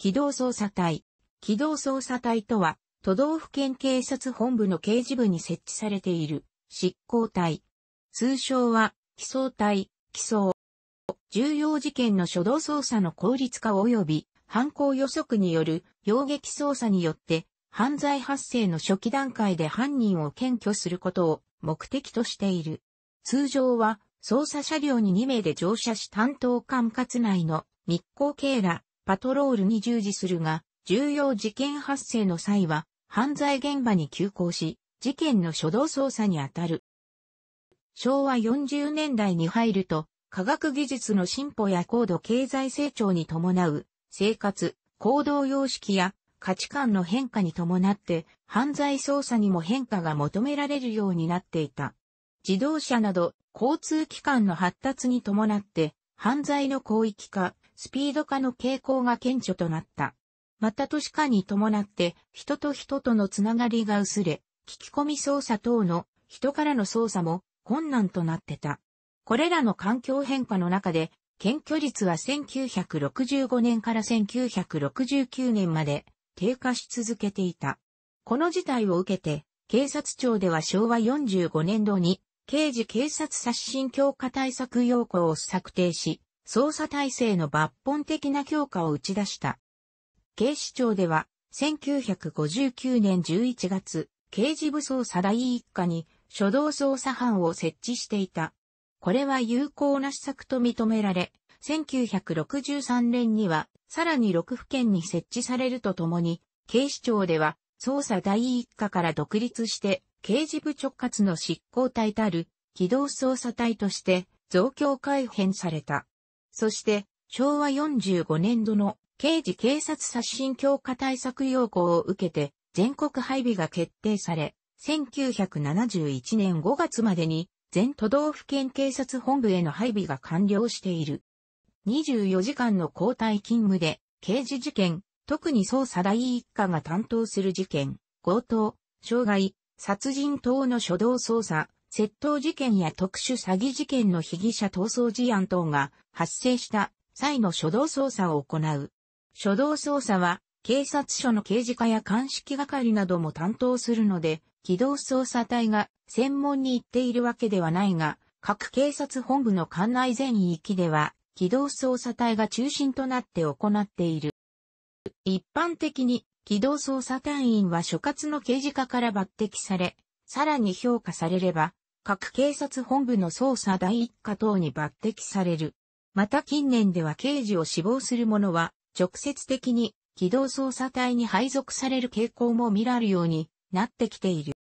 機動捜査隊。機動捜査隊とは、都道府県警察本部の刑事部に設置されている執行隊。通称は、機捜隊、機捜。重要事件の初動捜査の効率化及び犯行予測による要撃捜査によって犯罪発生の初期段階で犯人を検挙することを目的としている。通常は捜査車両に2名で乗車し担当管轄内の密航警らパトロールに従事するが、重要事件発生の際は、犯罪現場に急行し、事件の初動捜査に当たる。昭和40年代に入ると、科学技術の進歩や高度経済成長に伴う、生活、行動様式や価値観の変化に伴って、犯罪捜査にも変化が求められるようになっていた。自動車など交通機関の発達に伴って、犯罪の広域化、スピード化の傾向が顕著となった。また都市化に伴って人と人とのつながりが薄れ、聞き込み操作等の人からの操作も困難となってた。これらの環境変化の中で、検挙率は1965年から1969年まで低下し続けていた。この事態を受けて、警察庁では昭和45年度に、刑事警察刷新強化対策要項を策定し、捜査体制の抜本的な強化を打ち出した。警視庁では、1959年11月、刑事部捜査第一課に初動捜査班を設置していた。これは有効な施策と認められ、1963年にはさらに6府県に設置されるとともに、警視庁では捜査第一課から独立して刑事部直轄の執行隊たる機動捜査隊として増強改編された。そして、昭和45年度の刑事警察刷新強化対策要項を受けて、全国配備が決定され、1971年5月までに全都道府県警察本部への配備が完了している。24時間の交代勤務で、刑事事件、特に捜査第一課が担当する事件、強盗、傷害、殺人等の初動捜査、窃盗事件や特殊詐欺事件の被疑者逃走事案等が発生した際の初動捜査を行う。初動捜査は警察署の刑事課や鑑識係なども担当するので、機動捜査隊が専門に行っているわけではないが、各警察本部の管内全域では、機動捜査隊が中心となって行っている。一般的に、機動捜査隊員は所轄の刑事課から抜擢され、さらに評価されれば、各警察本部の捜査第一課等に抜擢される。また近年では刑事を死亡する者は、直接的に機動捜査隊に配属される傾向も見られるようになってきている。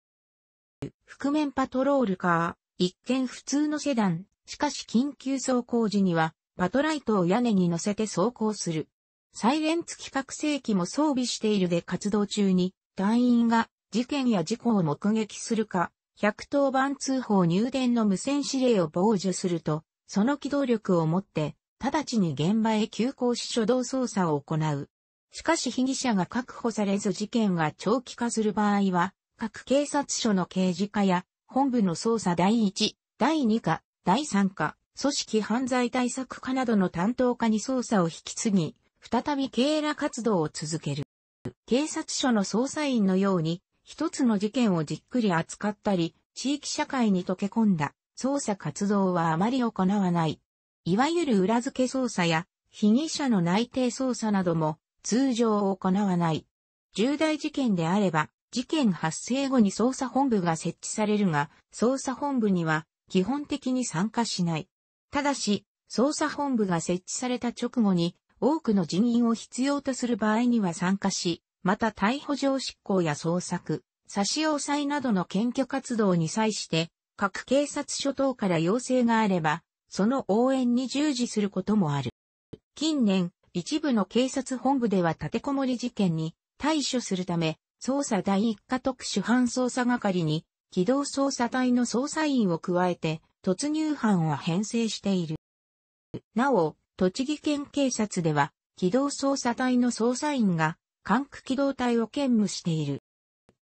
覆面パトロールカー、一見普通のセダン、しかし緊急走行時には、パトライトを屋根に乗せて走行する。サイレン付き拡声規も装備しているで活動中に、隊員が事件や事故を目撃するか、110番通報入電の無線指令を傍受すると、その機動力を持って、直ちに現場へ急行し初動捜査を行う。しかし被疑者が確保されず事件が長期化する場合は、各警察署の刑事課や、本部の捜査第1、第2課、第3課、組織犯罪対策課などの担当課に捜査を引き継ぎ、再び警ら活動を続ける。警察署の捜査員のように、一つの事件をじっくり扱ったり、地域社会に溶け込んだ捜査活動はあまり行わない。いわゆる裏付け捜査や被疑者の内定捜査なども通常行わない。重大事件であれば、事件発生後に捜査本部が設置されるが、捜査本部には基本的に参加しない。ただし、捜査本部が設置された直後に多くの人員を必要とする場合には参加し、また逮捕状執行や捜索、差し押さえなどの検挙活動に際して、各警察署等から要請があれば、その応援に従事することもある。近年、一部の警察本部では立てこもり事件に対処するため、捜査第一課特殊犯捜査係に、機動捜査隊の捜査員を加えて、突入班を編成している。なお、栃木県警察では、機動捜査隊の捜査員が、管区機動隊を兼務している。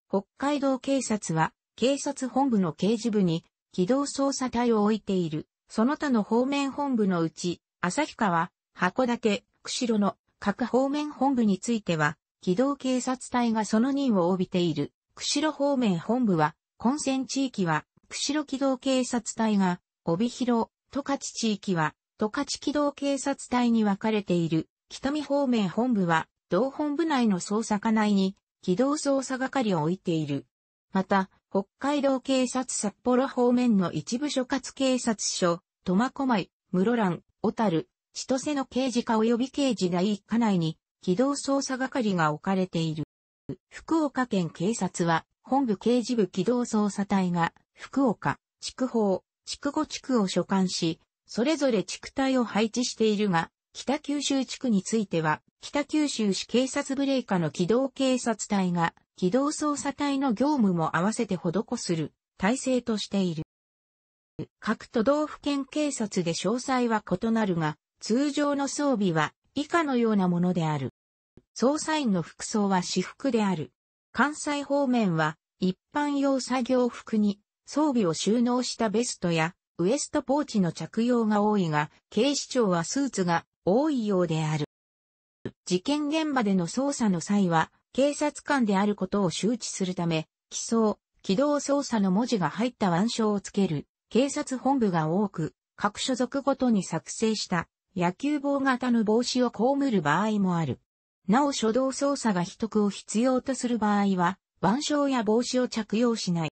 北海道警察は、警察本部の刑事部に、機動捜査隊を置いている、その他の方面本部のうち、旭川、函館、釧路の各方面本部については、機動警察隊がその任を帯びている。釧路方面本部は、混戦地域は、釧路機動警察隊が、帯広、十勝地域は、十勝機動警察隊に分かれている。北見方面本部は、同本部内の捜査課内に、機動捜査係を置いている。また、北海道警察札幌方面の一部所轄警察署、苫小牧、室蘭、小樽、千歳の刑事課及び刑事第一課内に、機動捜査係が置かれている。福岡県警察は、本部刑事部機動捜査隊が、福岡、筑豊、筑後地区を所管し、それぞれ地区隊を配置しているが、北九州地区については、北九州市警察部令下の機動警察隊が、機動捜査隊の業務も合わせて施する体制としている。各都道府県警察で詳細は異なるが、通常の装備は以下のようなものである。捜査員の服装は私服である。関西方面は一般用作業服に装備を収納したベストやウエストポーチの着用が多いが、警視庁はスーツが多いようである。事件現場での捜査の際は、警察官であることを周知するため、起訴、機動捜査の文字が入った腕章をつける、警察本部が多く、各所属ごとに作成した野球棒型の帽子を被る場合もある。なお初動捜査が秘匿を必要とする場合は、腕章や帽子を着用しない。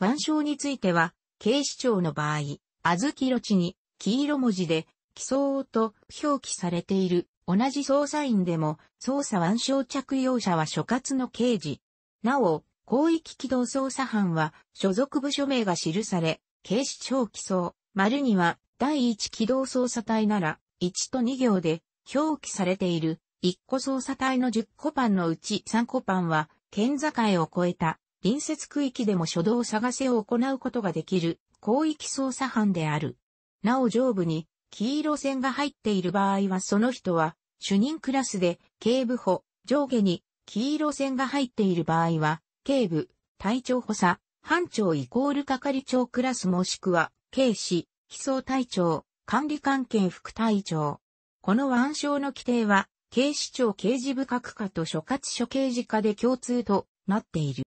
腕章については、警視庁の場合、あずきろちに、黄色文字で、起訴と表記されている。同じ捜査員でも、捜査腕章着用者は所轄の刑事。なお、広域機動捜査班は、所属部署名が記され、警視庁起訴、丸には、第一機動捜査隊なら、1と2行で、表記されている、1個捜査隊の10個パンのうち3個パンは、県境を越えた、隣接区域でも初動探せを行うことができる、広域捜査班である。なお上部に、黄色線が入っている場合はその人は主任クラスで警部補、上下に黄色線が入っている場合は警部、隊長補佐、班長イコール係長クラスもしくは警視、飛装隊長、管理関係副隊長。この腕章の規定は警視庁刑事部各課と所轄所刑事課で共通となっている。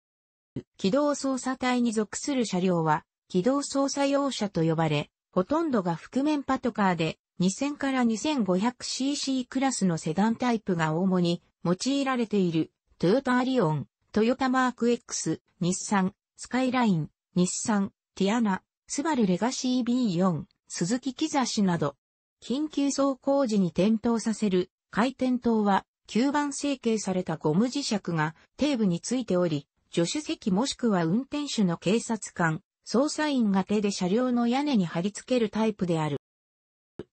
機動捜査隊に属する車両は、機動捜査用車と呼ばれ、ほとんどが覆面パトカーで、2000から 2500cc クラスのセダンタイプが主に用いられている、トヨタアリオン、トヨタマーク X、日産、スカイライン、日産、ティアナ、スバルレガシー B4、鈴木キザシなど、緊急走行時に点灯させる回転灯は、吸盤成形されたゴム磁石が底部についており、助手席もしくは運転手の警察官、捜査員が手で車両の屋根に貼り付けるタイプである。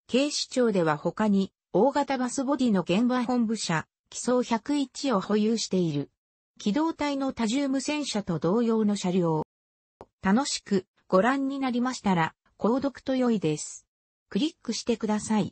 警視庁では他に、大型バスボディの現場本部車、機装101を保有している。機動隊の多重無線車と同様の車両。楽しくご覧になりましたら、購読と良いです。クリックしてください。